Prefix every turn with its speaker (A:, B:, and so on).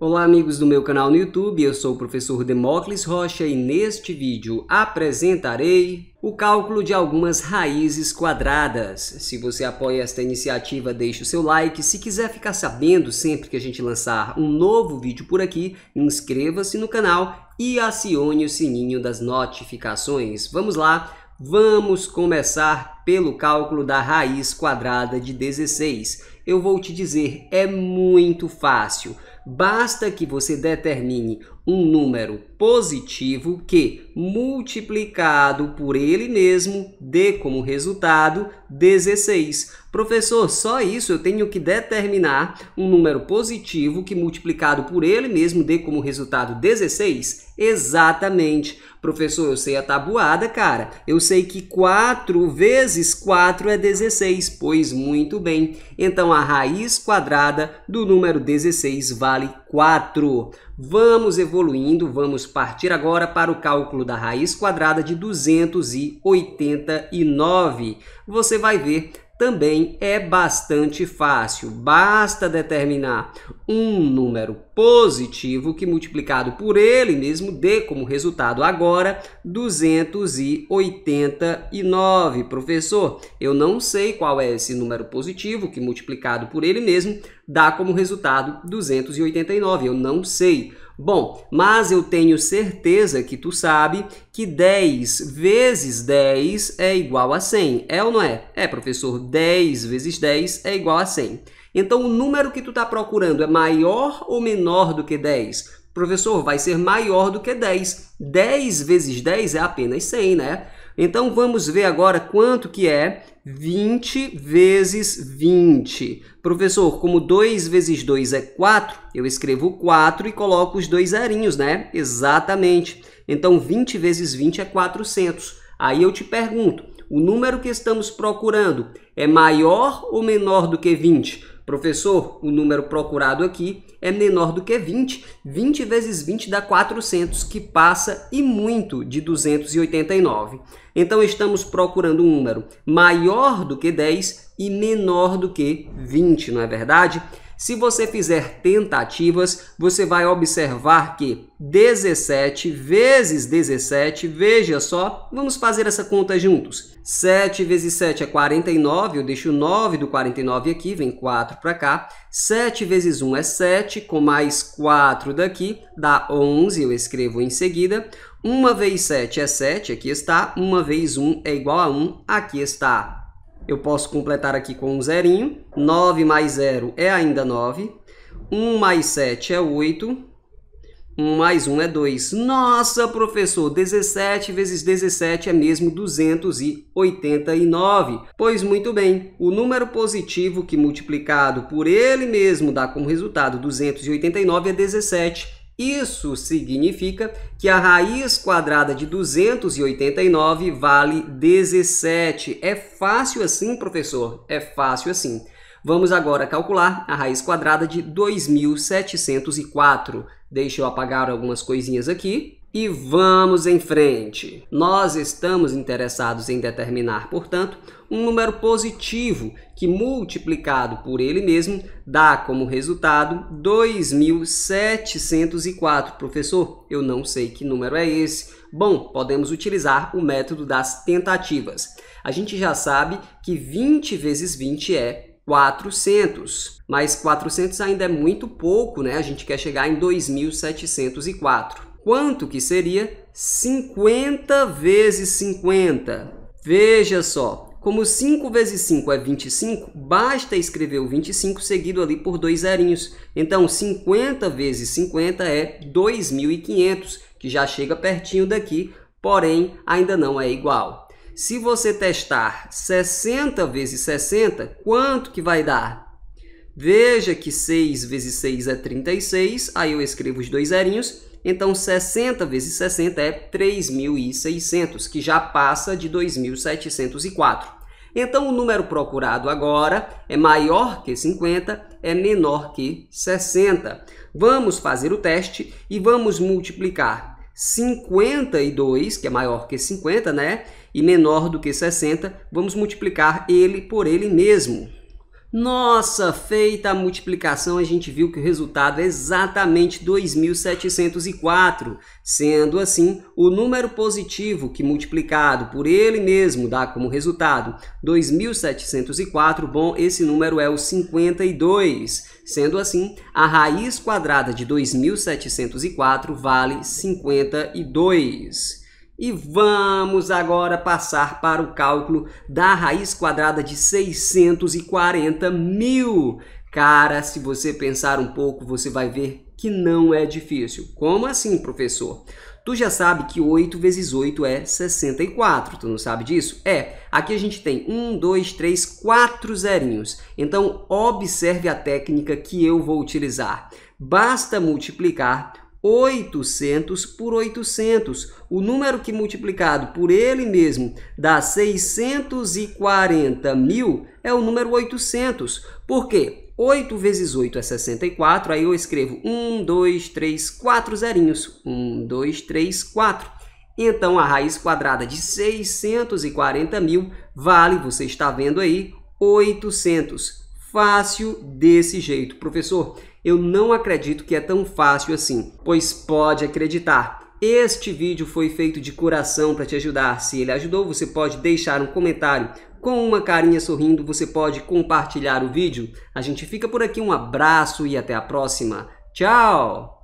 A: Olá amigos do meu canal no YouTube, eu sou o professor Demócles Rocha e neste vídeo apresentarei o cálculo de algumas raízes quadradas. Se você apoia esta iniciativa, deixe o seu like. Se quiser ficar sabendo sempre que a gente lançar um novo vídeo por aqui, inscreva-se no canal e acione o sininho das notificações. Vamos lá, vamos começar pelo cálculo da raiz quadrada de 16. Eu vou te dizer, é muito fácil. Basta que você determine um número positivo que, multiplicado por ele mesmo, dê como resultado 16. Professor, só isso eu tenho que determinar um número positivo que, multiplicado por ele mesmo, dê como resultado 16? Exatamente. Professor, eu sei a tabuada, cara. Eu sei que 4 vezes 4 é 16, pois muito bem. Então, a raiz quadrada do número 16 vale 4. Vamos evoluindo, vamos partir agora para o cálculo da raiz quadrada de 289. Você vai ver, também é bastante fácil. Basta determinar um número positivo que multiplicado por ele mesmo dê como resultado agora 289. Professor, eu não sei qual é esse número positivo que multiplicado por ele mesmo dá como resultado 289. Eu não sei. Bom, mas eu tenho certeza que tu sabe que 10 vezes 10 é igual a 100. É ou não é? É, professor, 10 vezes 10 é igual a 100. Então, o número que tu está procurando é maior ou menor do que 10? Professor, vai ser maior do que 10. 10 vezes 10 é apenas 100, né? Então, vamos ver agora quanto que é 20 vezes 20. Professor, como 2 vezes 2 é 4, eu escrevo 4 e coloco os dois zerinhos, né? Exatamente. Então, 20 vezes 20 é 400. Aí eu te pergunto, o número que estamos procurando é maior ou menor do que 20? Professor, o número procurado aqui é menor do que 20. 20 vezes 20 dá 400, que passa e muito de 289. Então, estamos procurando um número maior do que 10 e menor do que 20, não é verdade? Se você fizer tentativas, você vai observar que 17 vezes 17, veja só, vamos fazer essa conta juntos. 7 vezes 7 é 49, eu deixo 9 do 49 aqui, vem 4 para cá. 7 vezes 1 é 7, com mais 4 daqui, dá 11, eu escrevo em seguida. 1 vezes 7 é 7, aqui está. 1 vezes 1 é igual a 1, aqui está eu posso completar aqui com um zerinho. 9 mais 0 é ainda 9. 1 mais 7 é 8. 1 mais 1 é 2. Nossa, professor, 17 vezes 17 é mesmo 289. Pois muito bem, o número positivo que multiplicado por ele mesmo dá como resultado 289 é 17. Isso significa que a raiz quadrada de 289 vale 17. É fácil assim, professor? É fácil assim. Vamos agora calcular a raiz quadrada de 2.704. Deixa eu apagar algumas coisinhas aqui. E vamos em frente. Nós estamos interessados em determinar, portanto, um número positivo que, multiplicado por ele mesmo, dá como resultado 2.704. Professor, eu não sei que número é esse. Bom, podemos utilizar o método das tentativas. A gente já sabe que 20 vezes 20 é 400, mas 400 ainda é muito pouco, né? A gente quer chegar em 2.704. Quanto que seria 50 vezes 50? Veja só, como 5 vezes 5 é 25, basta escrever o 25 seguido ali por dois zerinhos. Então, 50 vezes 50 é 2.500, que já chega pertinho daqui, porém ainda não é igual. Se você testar 60 vezes 60, quanto que vai dar? Veja que 6 vezes 6 é 36, aí eu escrevo os dois zerinhos então 60 vezes 60 é 3.600, que já passa de 2.704. Então, o número procurado agora é maior que 50, é menor que 60. Vamos fazer o teste e vamos multiplicar 52, que é maior que 50, né? E menor do que 60, vamos multiplicar ele por ele mesmo. Nossa, feita a multiplicação, a gente viu que o resultado é exatamente 2.704. Sendo assim, o número positivo que multiplicado por ele mesmo dá como resultado 2.704, bom, esse número é o 52. Sendo assim, a raiz quadrada de 2.704 vale 52. E vamos agora passar para o cálculo da raiz quadrada de 640 mil. Cara, se você pensar um pouco, você vai ver que não é difícil. Como assim, professor? Tu já sabe que 8 vezes 8 é 64, tu não sabe disso? É, aqui a gente tem 1, 2, 3, 4 zerinhos. Então, observe a técnica que eu vou utilizar. Basta multiplicar 800 por 800, o número que multiplicado por ele mesmo dá 640 mil é o número 800. Por quê? 8 vezes 8 é 64, aí eu escrevo 1, 2, 3, 4 zerinhos. 1, 2, 3, 4. Então, a raiz quadrada de 640 mil vale, você está vendo aí, 800 fácil desse jeito. Professor, eu não acredito que é tão fácil assim. Pois pode acreditar. Este vídeo foi feito de coração para te ajudar. Se ele ajudou, você pode deixar um comentário. Com uma carinha sorrindo, você pode compartilhar o vídeo. A gente fica por aqui, um abraço e até a próxima. Tchau!